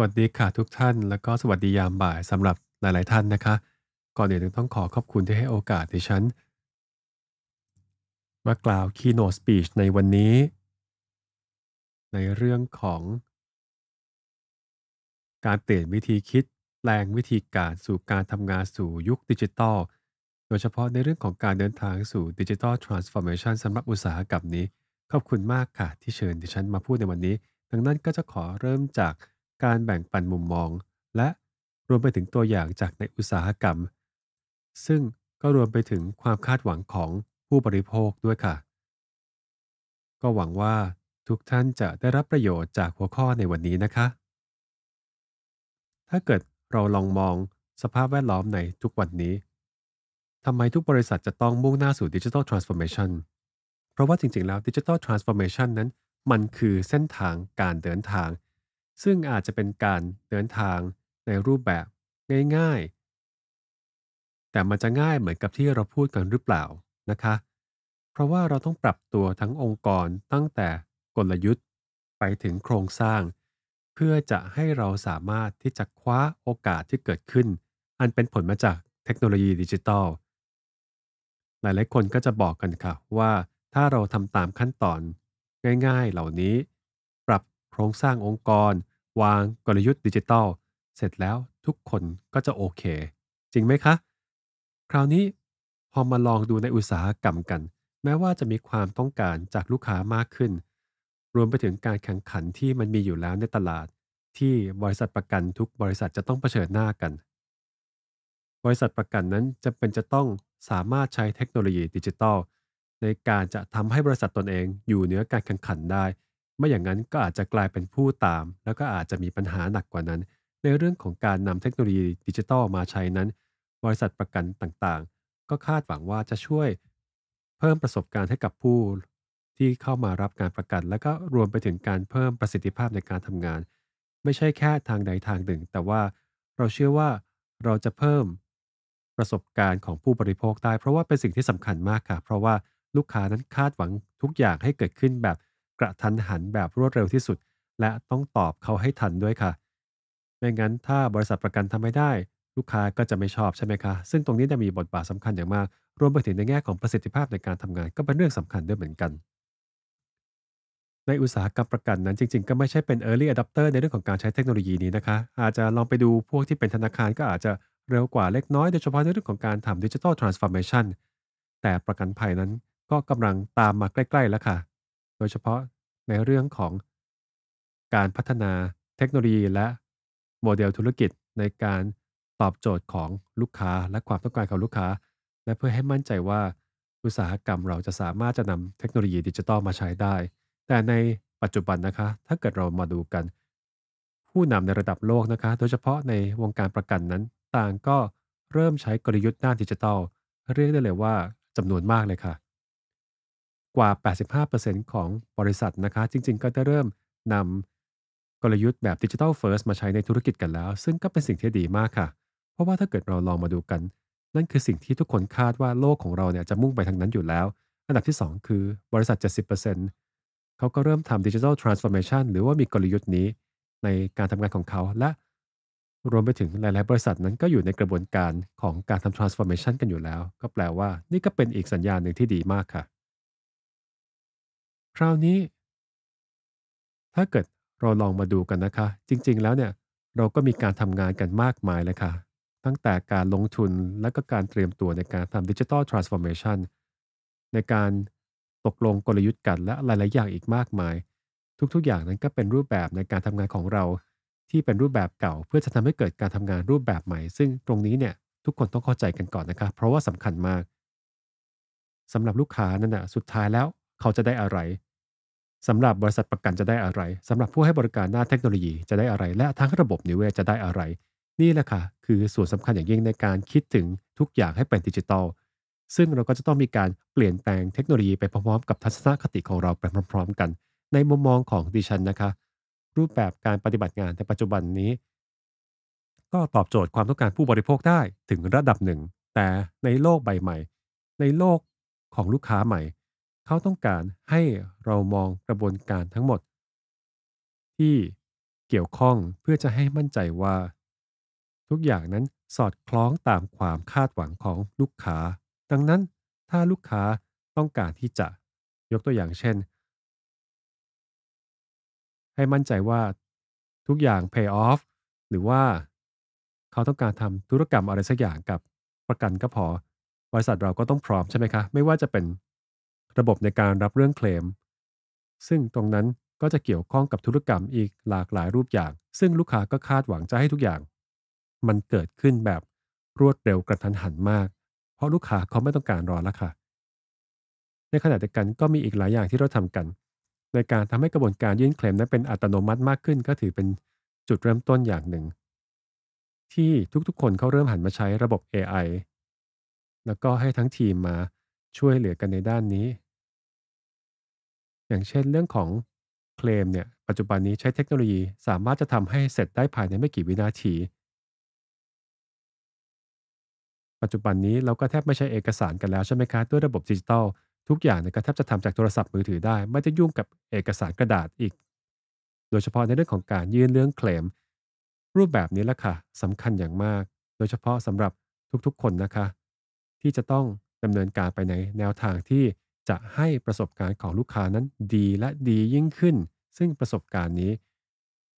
วัสดีค่ะทุกท่านแล้วก็สวัสดียามบ่ายสำหรับหลาย ๆ ท่านนะคะ ก่อนอื่นต้องขอขอบคุณที่ให้โอกาสดิฉันมากล่าว Keynote Speech ในวันนี้ ในเรื่องของ การเปลี่ยนวิธีคิดแปลงวิธีการสู่การทำงานสู่ยุคดิจิตอลโดยเฉพาะในเรื่องของการเดินทางสู่ดิจิตอลทรานส์ฟอร์เมชันสำหรับอุตสาหกรรมนี้ ขอบคุณมากค่ะที่เชิญดิฉันมาพูดในวันนี้ดังนั้นก็จะขอเริ่มจากการแบ่งปันมุมมอง และรวมไปถึงตัวอย่างจากในอุตสาหกรรม ซึ่งก็รวมไปถึงความคาดหวังของผู้บริโภคด้วยค่ะ ก็หวังว่าทุกท่านจะได้รับประโยชน์จากหัวข้อในวันนี้นะคะ ถ้าเกิดเราลองมองสภาพแวดล้อมในทุกวันนี้ทำไมทุกบริษัทจะต้องมุ่งหน้าสู่ดิจิทัลทรานส์ฟอร์เมชันเพราะว่าจริงๆ แล้วดิจิทัลทรานส์ฟอร์เมชันนั้น มันคือเส้นทางการเดินทางซึ่งอาจจะเป็นการเดินทางในรูปแบบง่ายๆ แต่มันจะง่ายเหมือนกับที่เราพูดกันหรือเปล่านะคะ เพราะว่าเราต้องปรับตัวทั้งองค์กรตั้งแต่กลยุทธ์ไปถึงโครงสร้าง เพื่อจะให้เราสามารถที่จะคว้าโอกาสที่เกิดขึ้น อันเป็นผลมาจากเทคโนโลยีดิจิทัลหลายๆ คนก็จะบอกกันค่ะว่าถ้าเราทำตามขั้นตอน ง่ายๆ เหล่านี้ครงสร้างองค์กร วางกลยุทธ์ดิจิทัลเสร็จแล้วทุกคนก็จะโอเค จริงไหมคะ คราวนี้พอมาลองดูในอุตสาหกรรมกัน แม้ว่าจะมีความต้องการจากลูกค้ามากขึ้น รวมไปถึงการแข่งขันที่มันมีอยู่แล้วในตลาด ที่บริษัทประกันทุกบริษัทจะต้องเผชิญหน้ากัน บริษัทประกันนั้นจำเป็นจะต้องสามารถใช้เทคโนโลยีดิจิทัลในการจะทำให้บริษัทตนเองอยู่เหนือการแข่งขันได้ไม่อย่างนั้นก็อาจจะกลายเป็นผู้ตาม แล้วก็อาจจะมีปัญหาหนักกว่านั้น ในเรื่องของการนำเทคโนโลยีดิจิทัลมาใช้นั้น บริษัทประกันต่างๆ ก็คาดหวังว่าจะช่วย เพิ่มประสบการณ์ให้กับผู้ที่เข้ามารับการประกัน แล้วก็รวมไปถึงการเพิ่มประสิทธิภาพในการทำงาน ไม่ใช่แค่ทางใดทางหนึ่ง แต่ว่าเราเชื่อว่าเราจะเพิ่ม ประสบการณ์ของผู้บริโภคได้เพราะว่าเป็นสิ่งที่สำคัญมากค่ะ เพราะว่าลูกค้านั้นคาดหวังทุกอย่างให้เกิดขึ้นแบบกระทันหันแบบรวดเร็วที่สุด และต้องตอบเขาให้ทันด้วยค่ะ ไม่งั้นถ้าบริษัทประกันทำไม่ได้ ลูกค้าก็จะไม่ชอบใช่ไหมคะซึ่งตรงนี้จะมีบทบาทสำคัญอย่างมาก รวมไปถึงในแง่ของประสิทธิภาพในการทำงานก็เป็นเรื่องสำคัญด้วยเหมือนกัน ในอุตสาหกรรมประกันนั้นจริงๆก็ไม่ใช่เป็น early adopter ในเรื่องของการใช้เทคโนโลยีนี้นะคะ อาจจะลองไปดูพวกที่เป็นธนาคารก็อาจจะเร็วกว่าเล็กน้อยโดยเฉพาะในเรื่องของการทำดิจิทัลทรานส์ฟอร์เมชันแต่ประกันภัยนั้นก็กำลังตามมาใกล้ ๆ แล้วค่ะโดยเฉพาะในเรื่องของการพัฒนาเทคโนโลยีและโมเดลธุรกิจในการตอบโจทย์ของลูกค้า และความต้องการของลูกค้า และเพื่อให้มั่นใจว่าอุตสาหกรรมเราจะสามารถจะนำเทคโนโลยี ดิจิตอลมาใช้ได้ แต่ในปัจจุบันนะคะ ถ้าเกิดเรามาดูกัน ผู้นำในระดับโลกนะคะ โดยเฉพาะในวงการประกันนั้นต่างก็เริ่มใช้กลยุทธ์ด้านดิจิตอลเรียกได้เลยว่าจำนวนมากเลยค่ะกว่า 85%ของบริษัทนะคะ จริงๆ ก็จะเริ่มนำกลยุทธ์แบบดิจิทัลเฟิร์สมาใช้ในธุรกิจกันแล้ว ซึ่งก็เป็นสิ่งที่ดีมากค่ะ เพราะว่าถ้าเกิดเราลองมาดูกัน นั่นคือสิ่งที่ทุกคนคาดว่าโลกของเราเนี่ยจะมุ่งไปทางนั้นอยู่แล้ว อันดับที่ 2 คือบริษัท 70%เขาก็เริ่มทำดิจิทัลทรานส์ฟอร์เมชันหรือว่ามีกลยุทธ์นี้ในการทำงานของเขา และ รวมไปถึงหลายๆ บริษัทนั้นก็อยู่ในกระบวนการของการทำทรานส์ฟอร์เมชันกันอยู่แล้ว ก็แปลว่านี่ก็เป็นอีกสัญญาณหนึ่งที่ดีมากค่ะคราวนี้ ถ้าเกิดเราลองมาดูกันนะคะ จริงๆแล้วเนี่ยเราก็มีการทำงานกันมากมายเลยค่ะ ตั้งแต่การลงทุนและก็การเตรียมตัวในการทำดิจิทัลทรานส์ฟอร์เมชันในการตกลงกลยุทธ์กันและหลายๆอย่างอีกมากมาย ทุกๆอย่างนั้นก็เป็นรูปแบบในการทำงานของเราที่เป็นรูปแบบเก่า เพื่อจะทำให้เกิดการทำงานรูปแบบใหม่ ซึ่งตรงนี้เนี่ยทุกคนต้องเข้าใจกันก่อนนะคะ เพราะว่าสำคัญมากสำหรับลูกค้านั่นนะสุดท้ายแล้วเขาจะได้อะไรสำหรับบริษัทประกันจะได้อะไรสำหรับผู้ให้บริการหน้าเทคโนโลยีจะได้อะไร และทั้งระบบนิเวศจะได้อะไร นี่แหละค่ะคือส่วนสำคัญอย่างยิ่งในการคิดถึงทุกอย่างให้เป็นดิจิทัลซึ่งเราก็จะต้องมีการเปลี่ยนแปลงเทคโนโลยีไปพร้อมๆกับทัศนคติของเราไปพร้อมๆกัน ในมุมมองของดิฉันนะคะ รูปแบบการปฏิบัติงานในปัจจุบันนี้ ก็ตอบโจทย์ความต้องการผู้บริโภคได้ถึงระดับหนึ่ง แต่ในโลกใบใหม่ ในโลกของลูกค้าใหม่เขาต้องการให้เรามองกระบวนการทั้งหมด ที่เกี่ยวข้องเพื่อจะให้มั่นใจว่า ทุกอย่างนั้นสอดคล้องตามความคาดหวังของลูกค้า ดังนั้นถ้าลูกค้าต้องการที่จะยกตัวอย่างเช่น ให้มั่นใจว่าทุกอย่าง pay off หรือว่าเขาต้องการทำธุรกรรมอะไรสักอย่างกับประกันก็พอบริษัทเราก็ต้องพร้อมใช่ไหมคะ ไม่ว่าจะเป็นระบบในการรับเรื่องเคลม ซึ่งตรงนั้นก็จะเกี่ยวข้องกับธุรกรรมอีกหลากหลายรูปอย่างซึ่งลูกค้าก็คาดหวังจะให้ทุกอย่าง มันเกิดขึ้นแบบรวดเร็วกระทันหันมาก เพราะลูกค้าเขาไม่ต้องการรอแล้วค่ะ ในขณะเดียวกันก็มีอีกหลายอย่างที่เราทำกัน ในการทำให้กระบวนการยื่นเคลมนั้นเป็นอัตโนมัติมากขึ้น ก็ถือเป็นจุดเริ่มต้นอย่างหนึ่ง ที่ทุกๆ คนเขาเริ่มหันมาใช้ระบบ AI แล้วก็ให้ทั้งทีมมาช่วยเหลือกันในด้านนี้อย่างเช่นเรื่องของเคลมเนี่ยปัจจุบันนี้ใช้เทคโนโลยีสามารถจะทำให้เสร็จได้ภายในไม่กี่วินาทีปัจจุบันนี้เราก็แทบไม่ใช้เอกสารกันแล้วใช่ไหมคะด้วยระบบดิจิตอลทุกอย่างเนี่ยก็แทบจะทำจากโทรศัพท์มือถือได้ ไม่จะยุ่งกับเอกสารกระดาษอีก โดยเฉพาะในเรื่องของการยื่นเรื่องเคลม รูปแบบนี้ละค่ะสำคัญอย่างมาก โดยเฉพาะสำหรับทุก ๆคนนะคะ ที่จะต้องดำเนินการไปในแนวทางที่จะให้ประสบการณ์ของลูกค้านั้นดีและดียิ่งขึ้น ซึ่งประสบการณ์นี้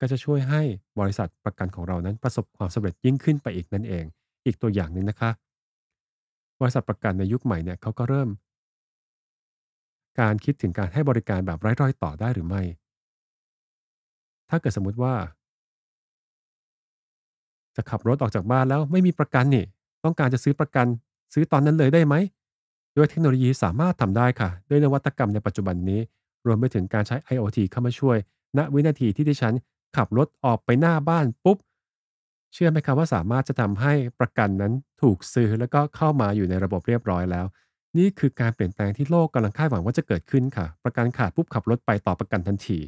ก็จะช่วยให้บริษัทประกันของเรานั้นประสบความสำเร็จยิ่งขึ้นไปอีกนั่นเอง อีกตัวอย่างหนึ่งนะคะบริษัทประกันในยุคใหม่เนี่ยเขาก็เริ่ม การคิดถึงการให้บริการแบบไร้รอยต่อได้หรือไม่ ถ้าเกิดสมมุติว่า จะขับรถออกจากบ้านแล้วไม่มีประกันนี่ ต้องการจะซื้อประกันซื้อตอนนั้นเลยได้ไหมด้วยเทคโนโลยีสามารถทำได้ค่ะด้วยนวัตกรรมในปัจจุบันนี้ รวมไปถึงการใช้ IoT เข้ามาช่วย ณวินาทีที่ดิฉันขับรถ ออกไปหน้าบ้านปุ๊บเชื่อไหมครับว่าสามารถจะทำให้ประกันนั้นถูกซื้อแล้วก็เข้ามาอยู่ในระบบเรียบร้อยแล้ว นี่คือการเปลี่ยนแปลงที่โลกกาลังคาดหวังว่าจะเกิดขึ้นค่ะ ประกันขาดปุ๊บขับรถไปต่อประกันทันที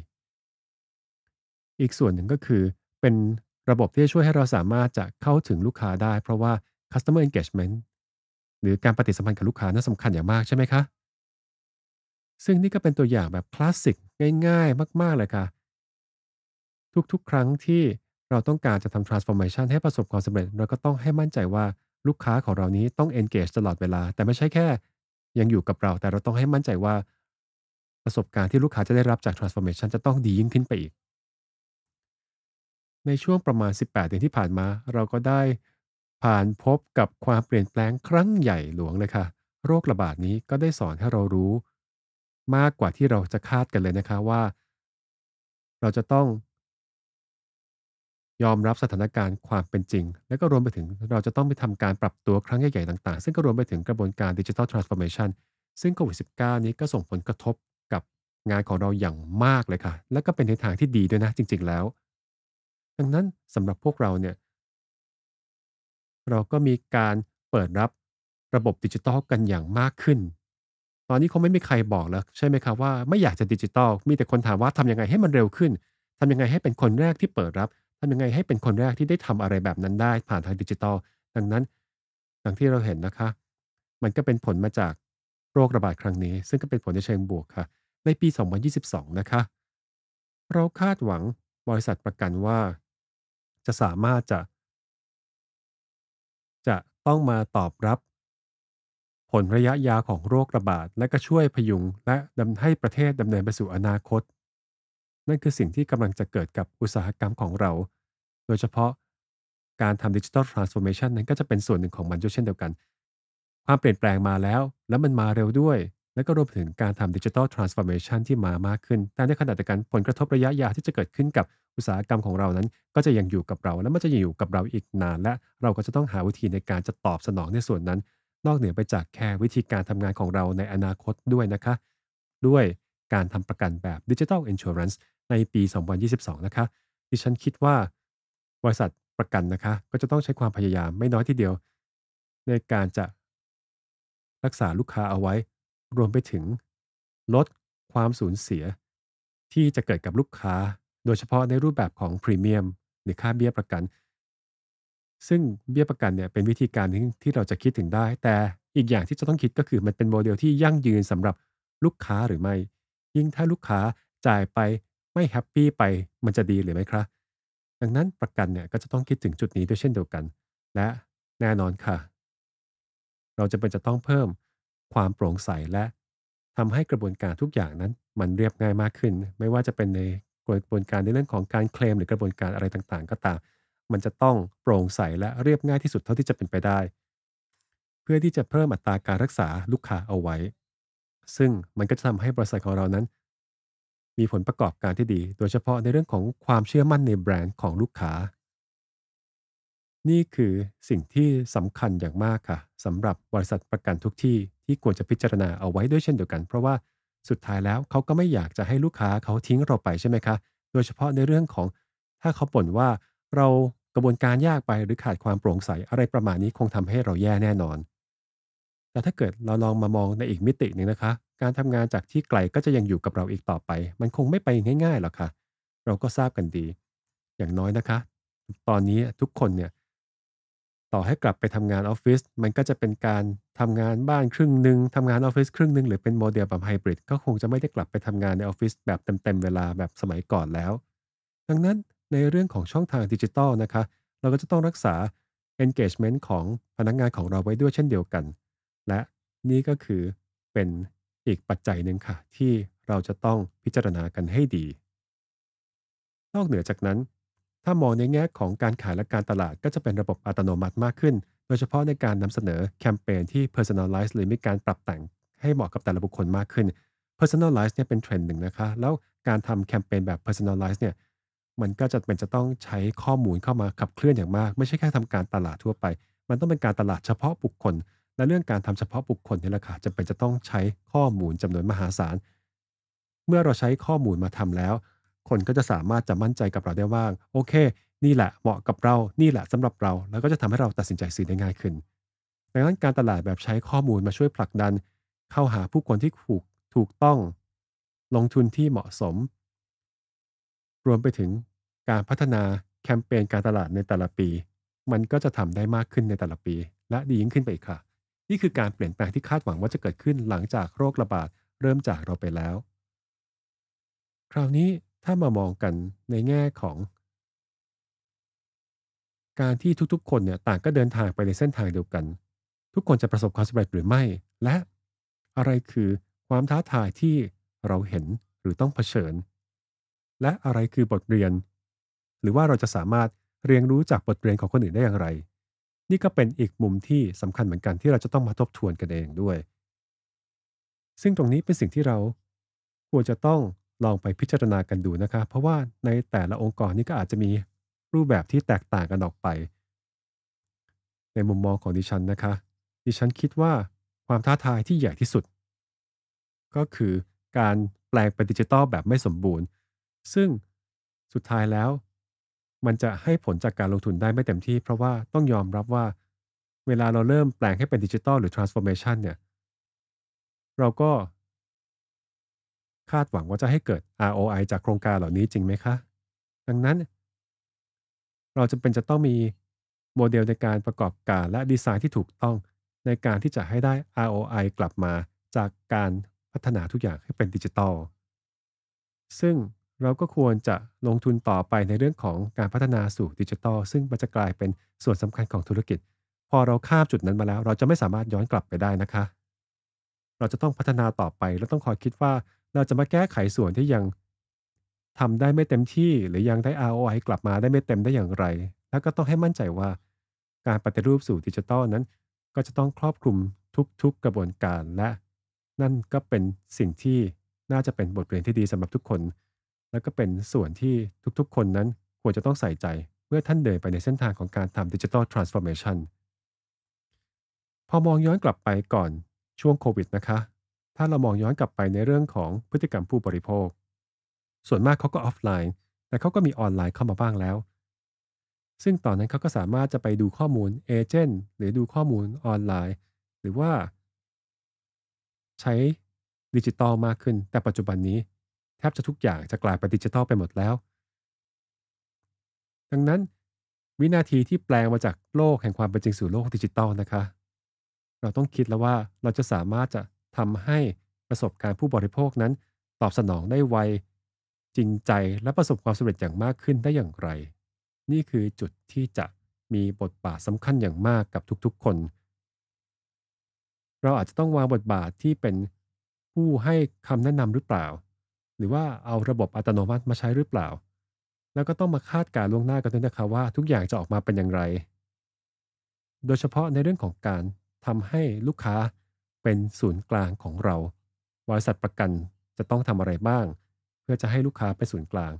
อีกส่วนหนึ่งก็คือ เป็นระบบที่ช่วยให้เราสามารถจะเข้าถึงลูกค้าได้ เพราะว่า customer engagement หรือการปฏิสัมพันธ์กับลูกค้านั้นสำคัญอย่างมากใช่ไหมคะ ซึ่งนี่ก็เป็นตัวอย่างแบบคลาสสิกง่าย ๆมากๆเลยค่ะ ทุกๆครั้งที่เราต้องการจะทำ transformation ให้ประสบความสำเร็จ เราก็ต้องให้มั่นใจว่าลูกค้าของเรานี้ต้อง engage ตลอดเวลา แต่ไม่ใช่แค่ยังอยู่กับเรา แต่เราต้องให้มั่นใจว่าประสบการณ์ที่ลูกค้าจะได้รับจาก transformation จะต้องดียิ่งขึ้นไปอีก ในช่วงประมาณ 18เดือนที่ผ่านมา เราก็ได้ผ่านพบกับความเปลี่ยนแปลงครั้งใหญ่หลวงเลยค่ะโรคระบาดนี้ก็ได้สอนให้เรารู้ มากกว่าที่เราจะคาดกันเลยนะคะว่า เราจะต้อง ยอมรับสถานการณ์ความเป็นจริง และก็รวมไปถึงเราจะต้องไปทำการปรับตัวครั้งใหญ่ ๆ ต่าง ๆ ซึ่งก็รวมไปถึงกระบวนการดิจิทัลทรานส์ฟอร์เมชันซึ่งโควิด -19 นี้ก็ส่งผลกระทบกับงานของเราอย่างมากเลยค่ะ และก็เป็นในทางที่ดีด้วยนะ จริงๆแล้วดังนั้นสำหรับพวกเราเนี่ยเราก็มีการเปิดรับระบบดิจิตอลกันอย่างมากขึ้น ตอนนี้คงไม่มีใครบอกแล้ว ใช่ไหมครับว่าไม่อยากจะดิจิตอล มีแต่คนถามว่าทํำยังไงให้มันเร็วขึ้น ทำยังไงให้เป็นคนแรกที่เปิดรับทำยังไงให้เป็นคนแรกที่ได้ทำอะไรแบบนั้นได้ผ่านทางดิจิตอล ดังนั้น ดังที่เราเห็นนะคะ มันก็เป็นผลมาจากโรคระบาดครั้งนี้ ซึ่งก็เป็นผลในเชิงบวกค่ะ ในปี 2022 นะคะ เราคาดหวังบริษัทประกันว่า จะสามารถจะต้องมาตอบรับผลระยะยาวของโรคระบาด และก็ช่วยพยุง และดำให้ประเทศดำเนินไปสู่อนาคต นั่นคือสิ่งที่กำลังจะเกิดกับอุตสาหกรรมของเรา โดยเฉพาะการทำดิจิทัลทรานส์โอมชันนั้นก็จะเป็นส่วนหนึ่งของมันด้วยเช่นเดียวกันความเปลี่ยนแปลงมาแล้วและมันมาเร็วด้วยและก็รวมถึงการทำดิจิทัลทรานส์ฟอร์เมชันที่มามากขึ้น แต่ในขณะเดียวกันผลกระทบระยะยาวที่จะเกิดขึ้นกับอุตสาหกรรมของเรานั้นก็จะยังอยู่กับเรา และมันจะอยู่กับเราอีกนาน และเราก็จะต้องหาวิธีในการจะตอบสนองในส่วนนั้น นอกเหนือไปจากแค่วิธีการทำงานของเราในอนาคตด้วยนะคะ ด้วยการทำประกันแบบดิจิทัลอินชัวรันส์ในปี 2022 นะคะดิฉันคิดว่าบริษัทประกันนะคะ ก็จะต้องใช้ความพยายามไม่น้อยทีเดียว ในการจะรักษาลูกค้าเอาไว้รวมไปถึง ลดความสูญเสีย ที่จะเกิดกับลูกค้า โดยเฉพาะในรูปแบบของพรีเมียมหรือค่าเบี้ยประกัน ซึ่งเบี้ยประกันเนี่ยเป็นวิธีการที่เราจะคิดถึงได้ แต่อีกอย่างที่จะต้องคิดก็คือมันเป็นโมเดลที่ยั่งยืนสำหรับลูกค้าหรือไม่ ยิ่งถ้าลูกค้าจ่ายไปไม่แฮปปี้ไปมันจะดีหรือไม่ครับดังนั้นประกันเนี่ยก็จะต้องคิดถึงจุดนี้ด้วยเช่นเดียวกัน และแน่นอนค่ะ เราจะเป็นจะต้องเพิ่มความโปร่งใสและ ทำให้กระบวนการทุกอย่างนั้นมันเรียบง่ายมากขึ้น ไม่ว่าจะเป็นในกระบวนการในเรื่องของการเคลมหรือกระบวนการอะไรต่างๆ ก็ตาม มันจะต้องโปร่งใสและเรียบง่ายที่สุดเท่าที่จะเป็นไปได้ เพื่อที่จะเพิ่มอัตราการรักษาลูกค้าเอาไว้ ซึ่งมันก็จะทำให้บริษัทของเรานั้น มีผลประกอบการที่ดี โดยเฉพาะในเรื่องของความเชื่อมั่นในแบรนด์ของลูกค้านี่คือสิ่งที่สำคัญอย่างมากค่ะสำหรับบริษัทประกันทุกที่ที่ควรจะพิจารณาเอาไว้ด้วยเช่นเดียวกัน เพราะว่าสุดท้ายแล้วเขาก็ไม่อยากจะให้ลูกค้าเขาทิ้งเราไปใช่ไหมคะ โดยเฉพาะในเรื่องของถ้าเขาบ่นว่าเรากระบวนการยากไปหรือขาดความโปร่งใสอะไรประมาณนี้คงทำให้เราแย่แน่นอน แต่ถ้าเกิดเราลองมามองในอีกมิติหนึ่งนะคะ การทำงานจากที่ไกลก็จะยังอยู่กับเราอีกต่อไป มันคงไม่ไปง่ายๆหรอกคะ่ะ เราก็ทราบกันดี อย่างน้อยนะคะ ตอนนี้ทุกคนเนี่ยต่อให้กลับไปทำงานออฟฟิศมันก็จะเป็นการทำงานบ้านครึ่งหนึ่งทำงานออฟฟิศครึ่งหนึ่งหรือเป็นโมเดลแบบไฮบริดก็คงจะไม่ได้กลับไปทำงานในออฟฟิศแบบเต็มๆเวลาแบบสมัยก่อนแล้ว ดังนั้นในเรื่องของช่องทางดิจิตอลนะคะ เราก็จะต้องรักษา engagement ของพนักงงานของเราไว้ด้วยเช่นเดียวกันและนี่ก็คือเป็นอีกปัจจัยหนึ่งค่ะ ที่เราจะต้องพิจารณากันให้ดีนอกเหนือจากนั้นถ้ามองในแง่ของการขายและการตลาดก็จะเป็นระบบอัตโนมัติมากขึ้น โดยเฉพาะในการนำเสนอแคมเปญที่ personalize หรือมีการปรับแต่งให้เหมาะกับแต่ละบุคคลมากขึ้น personalize เนี่ยเป็นเทรนด์หนึ่งนะคะ แล้วการทำแคมเปญแบบ personalize เนี่ย มันก็จะเป็นจะต้องใช้ข้อมูลเข้ามาขับเคลื่อนอย่างมาก ไม่ใช่แค่ทำการตลาดทั่วไป มันต้องเป็นการตลาดเฉพาะบุคคล และเรื่องการทำเฉพาะบุคคลนี่แหละค่ะจำเป็นจะต้องใช้ข้อมูลจำนวนมหาศาลเมื่อเราใช้ข้อมูลมาทำแล้วคนก็จะสามารถจะมั่นใจกับเราได้ว่า โอเคนี่แหละเหมาะกับเรานี่แหละสำหรับเราแล้วก็จะทำให้เราตัดสินใจซื้อได้ง่ายขึ้นดังนั้นการตลาดแบบใช้ข้อมูลมาช่วยผลักดัน เข้าหาผู้คนที่ถูกถูกต้อง ลงทุนที่เหมาะสม รวมไปถึงการพัฒนาแคมเปญการตลาดในแต่ละปี มันก็จะทำได้มากขึ้นในแต่ละปี และดียิ่งขึ้นไปอีกค่ะ นี่คือการเปลี่ยนแปลงที่คาดหวังว่าจะเกิดขึ้นหลังจากโรคระบาดเริ่มจากเราไปแล้ว คราวนี้ถ้ามามองกันในแง่ของ การที่ทุกๆ คนเนี่ยต่างก็เดินทางไปในเส้นทางเดียวกัน ทุกคนจะประสบความสำเร็จหรือไม่ และอะไรคือความท้าทายที่เราเห็นหรือต้องเผชิญ และอะไรคือบทเรียน หรือว่าเราจะสามารถเรียนรู้จากบทเรียนของคนอื่นได้อย่างไร นี่ก็เป็นอีกมุมที่สำคัญเหมือนกันที่เราจะต้องมาทบทวนกันเองด้วย ซึ่งตรงนี้เป็นสิ่งที่เราควรจะต้องลองไปพิจารณากันดูนะครับเพราะว่าในแต่ละองค์กรนี่ก็อาจจะมีรูปแบบที่แตกต่างกันออกไป ในมุมมองของดิฉันนะคะ ดิฉันคิดว่าความท้าทายที่ใหญ่ที่สุด ก็คือการแปลงเป็นดิจิตอลแบบไม่สมบูรณ์ ซึ่งสุดท้ายแล้ว มันจะให้ผลจากการลงทุนได้ไม่เต็มที่ เพราะว่าต้องยอมรับว่า เวลาเราเริ่มแปลงให้เป็นดิจิตอลหรือ transformation เนี่ยเราก็คาดหวังว่าจะให้เกิด ROI จากโครงการเหล่านี้จริงไหมคะ ดังนั้น เราจำเป็นจะต้องมีโมเดลในการประกอบการและดีไซน์ที่ถูกต้องในการที่จะให้ได้ ROI กลับมาจากการพัฒนาทุกอย่างให้เป็นดิจิตอลซึ่งเราก็ควรจะลงทุนต่อไปในเรื่องของการพัฒนาสู่ดิจิตอลซึ่งมันจะกลายเป็นส่วนสำคัญของธุรกิจ พอเราข้ามจุดนั้นมาแล้ว เราจะไม่สามารถย้อนกลับไปได้นะคะ เราจะต้องพัฒนาต่อไปและต้องคอยคิดว่าเราจะมาแก้ไขส่วนที่ยังทำได้ไม่เต็มที่หรือยังได้ ROI กลับมาได้ไม่เต็มได้อย่างไร แล้วก็ต้องให้มั่นใจว่าการปฏิรูปสู่ดิจิทัลนั้น ก็จะต้องครอบคลุมทุกๆ กระบวนการและนั่นก็เป็นสิ่งที่น่าจะเป็นบทเรียนที่ดีสำหรับทุกคน และก็เป็นส่วนที่ทุกๆคนนั้นควรจะต้องใส่ใจเมื่อท่านเดินไปในเส้นทางของการทำดิจิทัลทรานส์ฟอร์เมชันพอมองย้อนกลับไปก่อนช่วงโควิดนะคะาเรามองย้อนกลับไปในเรื่องของพฤติกรรมผู้บริโภค ส่วนมากเขาก็ออฟไลน์ แต่เขาก็มีออนไลน์เข้ามาบ้างแล้ว ซึ่งตอนนั้นเขาก็สามารถจะไปดูข้อมูลเอเจนต์หรือดูข้อมูลออนไลน์ หรือว่า ใช้ดิจิตอลมากขึ้น แต่ปัจจุบันนี้ แทบจะทุกอย่างจะกลายเป็นดิจิตอลไปหมดแล้ว ดังนั้น วินาทีที่แปลงมาจากโลกแห่งความเป็นจริงสู่โลกดิจิตอลนะคะ เราต้องคิดแล้วว่าเราจะสามารถจะทำให้ประสบการณ์ผู้บริโภคนั้นตอบสนองได้ไวจริงใจและประสบความสำเร็จอย่างมากขึ้นได้อย่างไร นี่คือจุดที่จะมีบทบาทสำคัญอย่างมากกับทุกๆ คน เราอาจจะต้องวางบทบาทที่เป็นผู้ให้คำแนะนำหรือเปล่า หรือว่าเอาระบบอัตโนมัติมาใช้หรือเปล่า แล้วก็ต้องมาคาดการล่วงหน้ากันด้วยนะคะว่า ทุกอย่างจะออกมาเป็นอย่างไร โดยเฉพาะในเรื่องของการทำให้ลูกค้าเป็นศูนย์กลางของเราบริษัทประกันจะต้องทำอะไรบ้าง เพื่อจะให้ลูกค้าเป็นศูนย์กลาง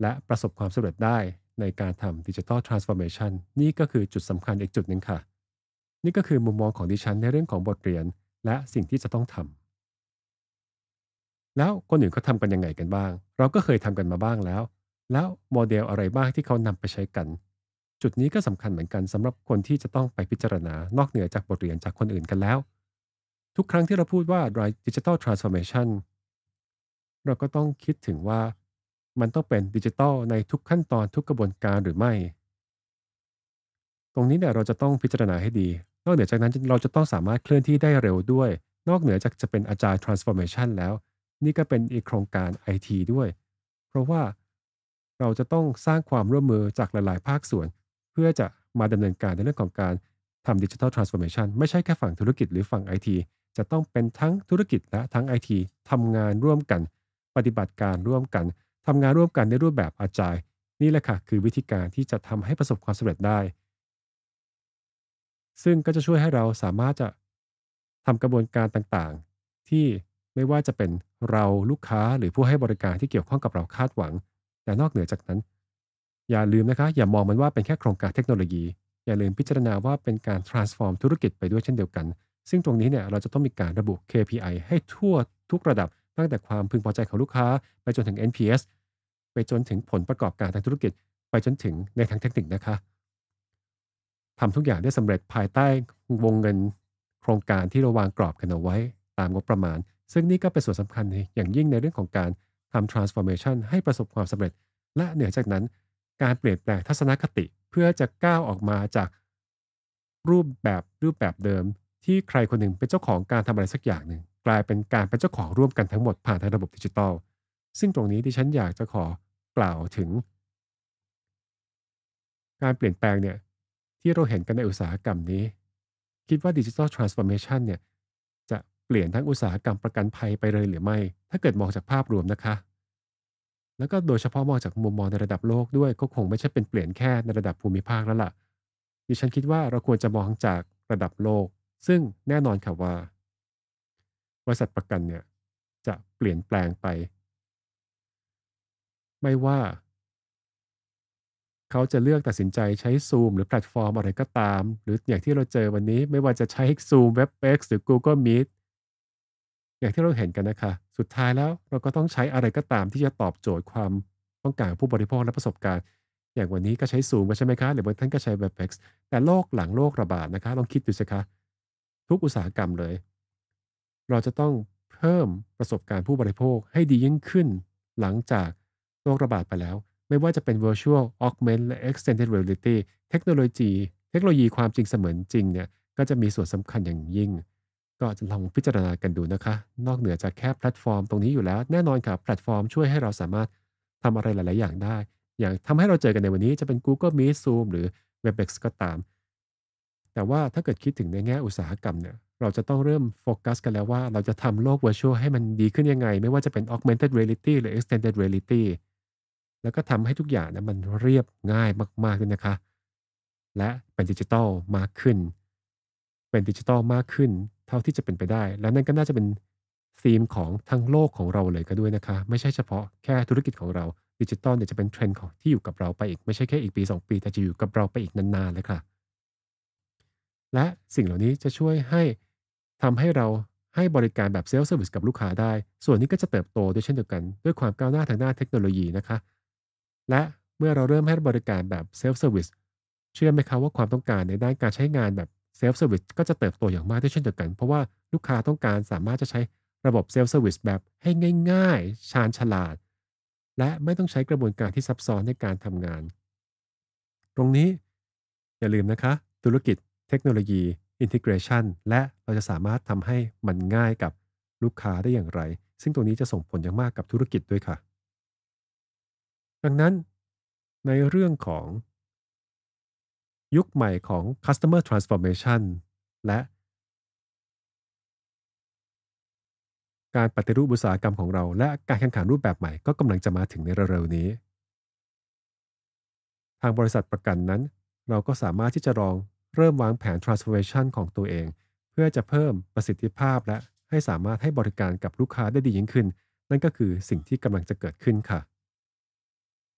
และประสบความสำเร็จได้ในการทำดิจิทัลทรานส์ฟอร์เมชันนี่ก็คือจุดสำคัญอีกจุดหนึ่งค่ะ นี่ก็คือมุมมองของดิฉันในเรื่องของบทเรียนและสิ่งที่จะต้องทำแล้วคนอื่นเขาทำกันยังไงกันบ้าง เราก็เคยทำกันมาบ้างแล้ว แล้วโมเดลอะไรบ้างที่เขานำไปใช้กันจุดนี้ก็สำคัญเหมือนกันสำหรับคนที่จะต้องไปพิจารณานอกเหนือจากบทเรียนจากคนอื่นกันแล้ว ทุกครั้งที่เราพูดว่า digital transformation เราก็ต้องคิดถึงว่า มันต้องเป็นดิจิตอลในทุกขั้นตอนทุกกระบวนการหรือไม่ ตรงนี้เนี่ยเราจะต้องพิจารณาให้ดีนอกเหนือจากนั้นเราจะต้องสามารถเคลื่อนที่ได้เร็วด้วย นอกเหนือจากจะเป็นอาจารย์ transformation แล้ว นี่ก็เป็นอีกโครงการ IT ด้วย เพราะว่าเราจะต้องสร้างความร่วมมือจากหลาย ๆ ภาคส่วนพื่อจะมาดำเนินการในเรื่องของการทำดิจิทัลทรานส์ฟอร์เมชันไม่ใช่แค่ฝั่งธุรกิจหรือฝั่งไอทีจะต้องเป็นทั้งธุรกิจและทั้งไอทีทำงานร่วมกัน ปฏิบัติการร่วมกันทำงานร่วมกันในรูปแบบอาจายนี่แหละค่ะ คือวิธีการที่จะทำให้ประสบความสำเร็จได้ ซึ่งก็จะช่วยให้เราสามารถจะทำกระบวนการต่างๆ ที่ไม่ว่าจะเป็นเราลูกค้าหรือผู้ให้บริการที่เกี่ยวข้องกับเราคาดหวัง แต่นอกเหนือจากนั้นอย่าลืมนะคะ อย่ามองมันว่าเป็นแค่โครงการเทคโนโลยี อย่าลืมพิจารณาว่าเป็นการ transform ธุรกิจไปด้วยเช่นเดียวกัน ซึ่งตรงนี้เนี่ยเราจะต้องมีการระบุ KPI ให้ทั่วทุกระดับ ตั้งแต่ความพึงพอใจของลูกค้า ไปจนถึง NPS ไปจนถึงผลประกอบการทางธุรกิจไปจนถึงในทางเทคนิคนะคะทำทุกอย่างได้สำเร็จภายใต้วงเงินโครงการที่เราวางกรอบกันเอาไว้ตามงบประมาณ ซึ่งนี่ก็เป็นส่วนสำคัญอย่างยิ่งในเรื่องของการทำ transformation ให้ประสบความสำเร็จ และเหนือจากนั้นการเปลี่ยนแปลงทัศนคติเพื่อจะก้าวออกมาจากรูปแบบรูปแบบเดิม ที่ใครคนหนึ่งเป็นเจ้าของการทำอะไรสักอย่างหนึ่งกลายเป็นการเป็นเจ้าของร่วมกันทั้งหมดผ่านทางระบบดิจิตอลซึ่งตรงนี้ที่ฉันอยากจะขอกล่าวถึง การเปลี่ยนแปลงเนี่ยที่เราเห็นกันในอุตสาหกรรมนี้ คิดว่าดิจิทัลทรานส์ฟอร์เมชันเนี่ยจะเปลี่ยนทั้งอุตสาหกรรมประกันภัยไปเลยหรือไม่ ถ้าเกิดมองจากภาพรวมนะคะแล้วก็โดยเฉพาะมองจากมุมมองในระดับโลกด้วย ก็คงไม่ใช่เป็นเปลี่ยนแค่ในระดับภูมิภาคแล้วล่ะดิฉันคิดว่าเราควรจะมองจากระดับโลก ซึ่งแน่นอนค่ะว่าบริษัทประกันเนี่ยจะเปลี่ยนแปลงไป ไม่ว่า เขาจะเลือกตัดสินใจใช้ Zoom หรือแพลตฟอร์มอะไรก็ตาม หรืออย่างที่เราเจอวันนี้ไม่ว่าจะใช้ Zoom WebEx หรือ Google Meet อย่างที่เราเห็นกันนะคะสุดท้ายแล้ว เราก็ต้องใช้อะไรก็ตามที่จะตอบโจทย์ความต้องการผู้บริโภคและประสบการณ์ อย่างวันนี้ก็ใช้สูงใช่ไหมคะ หรือบางท่านก็ใช้ Webex แต่โลกหลังโลกระบาดนะคะลองคิดดูสิคะ ทุกอุตสาหกรรมเลย เราจะต้องเพิ่มประสบการณ์ผู้บริโภคให้ดียิ่งขึ้นหลังจากโรคระบาดไปแล้ว ไม่ว่าจะเป็น virtual augment และ extended reality เทคโนโลยีเทคโนโลยีความจริงเสมือนจริงเนี่ยก็จะมีส่วนสำคัญอย่างยิ่งก็จะลองพิจารณากันดูนะคะ นอกเหนือจากแค่แพลตฟอร์ม ตรงนี้อยู่แล้วแน่นอนครับแพลตฟอร์มช่วยให้เราสามารถทำอะไรหลายๆอย่างได้ อย่างทำให้เราเจอกันในวันนี้จะเป็น Google Meet Zoom หรือ Webex ก็ตาม แต่ว่าถ้าเกิดคิดถึงในแง่อุตสาหกรรมเนี่ยเราจะต้องเริ่มโฟกัสกันแล้วว่า เราจะทำโลก virtual ให้มันดีขึ้นยังไง ไม่ว่าจะเป็น augmented reality หรือ extended reality แล้วก็ทำให้ทุกอย่างนะมันเรียบง่ายมากๆด้วยนะคะ และเป็นดิจิตอลมากขึ้น เป็นดิจิตอลมากขึ้นเท่าที่จะเป็นไปได้ และนั่นก็น่าจะเป็นธีมของทั้งโลกของเราเลยก็ด้วยนะคะ ไม่ใช่เฉพาะแค่ธุรกิจของเราดิจิตอลเนี่ยจะเป็นเทรนด์ของที่อยู่กับเราไปอีก ไม่ใช่แค่อีกปี2ปี แต่จะอยู่กับเราไปอีกนานๆเลยค่ะ และสิ่งเหล่านี้จะช่วยให้ทำให้เราให้บริการแบบเซลล์เซอร์วิสกับลูกค้าได้ ส่วนนี้ก็จะเติบโตด้วยเช่นเดียวกันด้วยความก้าวหน้าทางด้านเทคโนโลยีนะคะ และเมื่อเราเริ่มให้บริการแบบเซลล์เซอร์วิส เชื่อไหมคะว่าความต้องการในด้านการใช้งานแบบเซลฟ์เซอร์วิสก็จะเติบโตอย่างมากด้วยเช่นเดียวกัน เพราะว่าลูกค้าต้องการสามารถจะใช้ระบบเซลฟ์เซอร์วิสแบบให้ง่ายๆชาญฉลาด และไม่ต้องใช้กระบวนการที่ซับซ้อนในการทำงาน ตรงนี้อย่าลืมนะคะ ธุรกิจเทคโนโลยี อินทิเกรชันและเราจะสามารถทำให้มันง่ายกับลูกค้าได้อย่างไร ซึ่งตรงนี้จะส่งผลอย่างมากกับธุรกิจด้วยค่ะ ดังนั้นในเรื่องของยุคใหม่ของ customer transformation และ การปฏิรูปอุตสาหกรรมของเรา และการแข่งขันรูปแบบใหม่ก็กำลังจะมาถึงในเร็วๆ นี้ ทางบริษัทประกันนั้น เราก็สามารถที่จะลองเริ่มวางแผน transformation ของตัวเอง เพื่อจะเพิ่มประสิทธิภาพและให้สามารถให้บริการกับลูกค้าได้ดียิ่งขึ้น นั่นก็คือสิ่งที่กำลังจะเกิดขึ้นค่ะ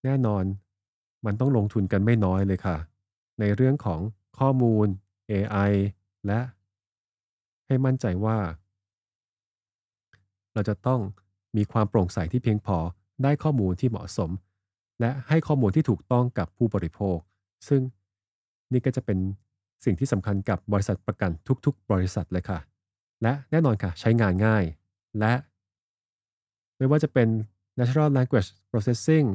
แน่นอนมันต้องลงทุนกันไม่น้อยเลยค่ะในเรื่องของข้อมูล AI และให้มั่นใจว่า เราจะต้องมีความโปร่งใสที่เพียงพอได้ข้อมูลที่เหมาะสม และให้ข้อมูลที่ถูกต้องกับผู้บริโภค ซึ่งนี่ก็จะเป็นสิ่งที่สำคัญกับบริษัทประกันทุกๆ บริษัทเลยค่ะ และแน่นอนค่ะ ใช้งานง่าย และ ไม่ว่าจะเป็น Natural Language Processing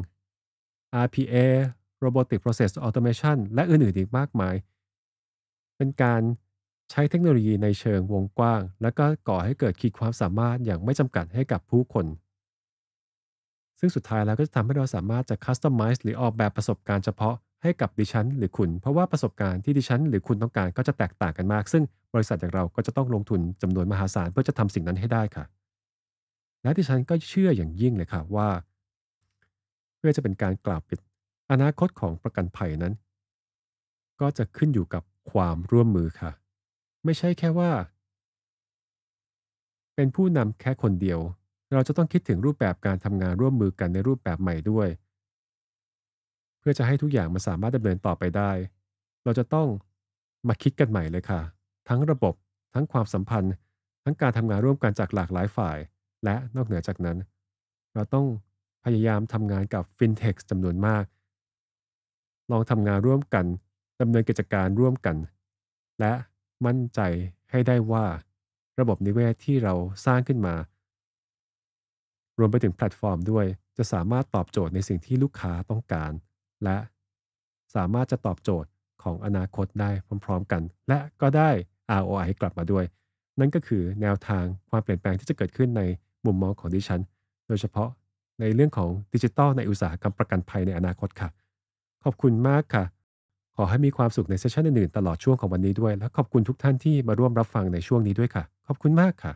RPA Robotic Process Automation และอื่นๆอีกมากมาย เป็นการใช้เทคโนโลยีในเชิงวงกว้าง และก็ก่อให้เกิดขีดความสามารถอย่างไม่จำกัดให้กับผู้คน ซึ่งสุดท้ายแล้วก็จะทำให้เราสามารถ จะ customize หรือออกแบบประสบการณ์เฉพาะให้กับดิฉันหรือคุณ เพราะว่าประสบการณ์ที่ดิฉันหรือคุณต้องการก็จะแตกต่างกันมาก ซึ่งบริษัทอย่างเราก็จะต้องลงทุนจำนวนมหาศาลเพื่อจะทำสิ่งนั้นให้ได้ค่ะ และดิฉันก็เชื่ออย่างยิ่งเลยค่ะว่า เพื่อจะเป็นการกล่าวปิดอนาคตของประกันภัยนั้น ก็จะขึ้นอยู่กับความร่วมมือค่ะ ไม่ใช่แค่ว่า เป็นผู้นำแค่คนเดียว เราจะต้องคิดถึงรูปแบบการทำงานร่วมมือกันในรูปแบบใหม่ด้วย เพื่อจะให้ทุกอย่างมันสามารถดำเนินต่อไปได้ เราจะต้องมาคิดกันใหม่เลยค่ะ ทั้งระบบทั้งความสัมพันธ์ ทั้งการทำงานร่วมกันจากหลากหลายฝ่าย และนอกเหนือจากนั้น เราต้องพยายามทำงานกับฟินเทคจำนวนมากลองทำงานร่วมกันดำเนินกิจการร่วมกัน และมั่นใจให้ได้ว่า ระบบนิเวศที่เราสร้างขึ้นมา รวมไปถึงแพลตฟอร์มด้วย จะสามารถตอบโจทย์ในสิ่งที่ลูกค้าต้องการ และสามารถจะตอบโจทย์ของอนาคตได้พร้อมๆกัน และก็ได้ ROI กลับมาด้วย นั่นก็คือแนวทางความเปลี่ยนแปลงที่จะเกิดขึ้นในมุมมองของดิฉันโดยเฉพาะในเรื่องของดิจิทัล ในอุตสาหกรรมประกันภัยในอนาคตค่ะขอบคุณมากค่ะ ขอให้มีความสุขในเซสชันอื่น ๆ ตลอดช่วงของวันนี้ด้วยและขอบคุณทุกท่านที่มาร่วมรับฟังในช่วงนี้ด้วยค่ะ ขอบคุณมากค่ะ